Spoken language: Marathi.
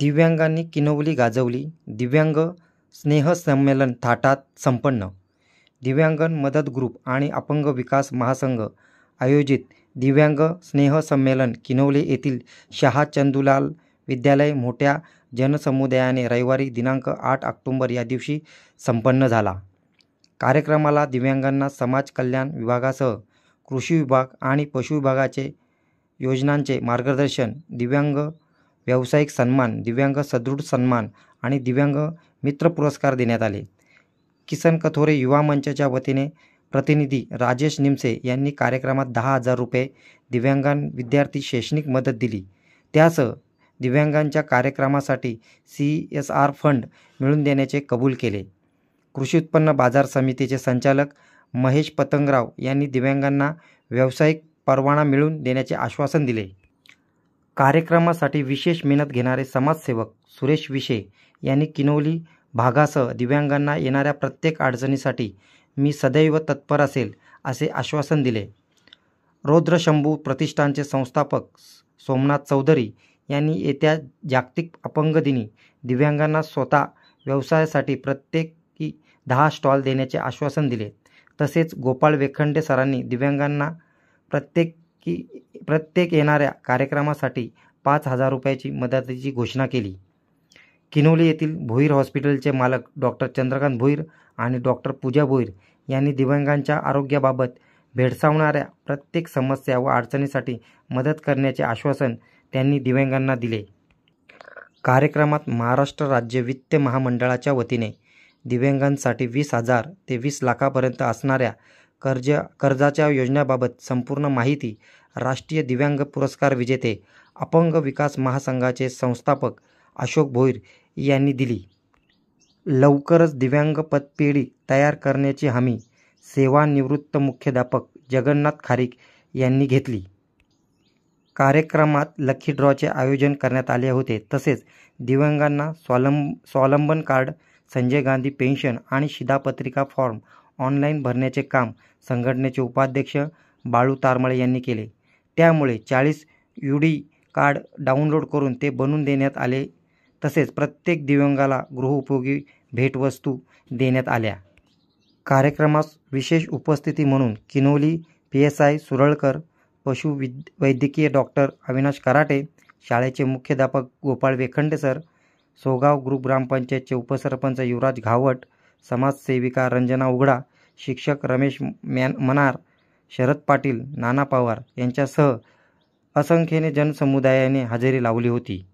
दिव्यांगांनी किनवली गाजवली दिव्यांग स्नेहसंमेलन थाटात संपन्न दिव्यांगन मदत ग्रुप आणि अपंग विकास महासंघ आयोजित दिव्यांग स्नेहसंमेलन किनवले येथील शहा चंदुलाल विद्यालय मोठ्या जनसमुदायाने रविवारी दिनांक आठ ऑक्टोंबर या दिवशी संपन्न झाला कार्यक्रमाला दिव्यांगांना समाज कल्याण विभागासह कृषी विभाग आणि पशु विभागाचे योजनांचे मार्गदर्शन दिव्यांग व्यावसायिक सन्मान दिव्यांग सदृढ सन्मान आणि दिव्यांग मित्र पुरस्कार देण्यात आले किसन कथोरे युवा मंचाच्या वतीने प्रतिनिधी राजेश निमसे यांनी कार्यक्रमात दहा हजार रुपये दिव्यांगां विद्यार्थी शैक्षणिक मदत दिली त्यासह दिव्यांगांच्या कार्यक्रमासाठी सी एस आर फंड मिळून देण्याचे कबूल केले कृषी उत्पन्न बाजार समितीचे संचालक महेश पतंगराव यांनी दिव्यांगांना व्यावसायिक परवाना मिळवून देण्याचे आश्वासन दिले कार्यक्रमासाठी विशेष मेहनत घेणारे समाजसेवक सुरेश विशे यांनी किनोली भागासह दिव्यांगांना येणाऱ्या प्रत्येक अडचणीसाठी मी सदैव तत्पर असेल असे आश्वासन दिले रौद्रशंभू प्रतिष्ठानचे संस्थापक सोमनाथ चौधरी यांनी येत्या जागतिक अपंग दिनी दिव्यांगांना स्वतः व्यवसायासाठी प्रत्येकी दहा स्टॉल देण्याचे आश्वासन दिले तसेच गोपाळ वेखंडे सरांनी दिव्यांगांना प्रत्येक की प्रत्येक येणाऱ्या कार्यक्रमासाठी पाच हजार रुपयाची मदतीची घोषणा केली किनोली येथील भोईर हॉस्पिटलचे मालक डॉक्टर चंद्रकांत भोईर आणि डॉक्टर पूजा भोईर यांनी दिव्यांगांच्या आरोग्याबाबत भेडसावणाऱ्या प्रत्येक समस्या व अडचणीसाठी मदत करण्याचे आश्वासन त्यांनी दिव्यांगांना दिले कार्यक्रमात महाराष्ट्र राज्य वित्त महामंडळाच्या वतीने दिव्यांगांसाठी वीस हजार ते वीस लाखापर्यंत असणाऱ्या कर्ज कर्जाच्या योजनाबाबत संपूर्ण माहिती राष्ट्रीय दिव्यांग पुरस्कार विजेते अपंग विकास महासंघाचे संस्थापक अशोक भोईर यांनी दिली लवकरच दिव्यांग पदपेढी तयार करण्याची हमी सेवानिवृत्त मुख्याध्यापक जगन्नाथ खारिक यांनी घेतली कार्यक्रमात लखी ड्रॉचे आयोजन करण्यात आले होते तसेच दिव्यांगांना स्वालंब स्वावलंबन कार्ड संजय गांधी पेन्शन आणि शिधापत्रिका फॉर्म ऑनलाईन भरण्याचे काम संघटनेचे उपाध्यक्ष बाळू तारमळे यांनी केले त्यामुळे चाळीस यू डी कार्ड डाउनलोड करून ते बनवून देण्यात आले तसेच प्रत्येक दिव्यांगाला गृहउपयोगी भेटवस्तू देण्यात आल्या कार्यक्रमास विशेष उपस्थिती म्हणून Kinoli P S I Suralkar पशु वैद्यकीय डॉक्टर अविनाश कराटे शाळेचे मुख्याध्यापक गोपाळ वेखंडे सर सोगाव ग्रुप ग्रामपंचायतचे उपसरपंच युवराज घावट समाजसेविका रंजना उघडा शिक्षक रमेश मनार शरद पाटील नाना पवार यांच्यासह असंख्येने जनसमुदायाने हजेरी लावली होती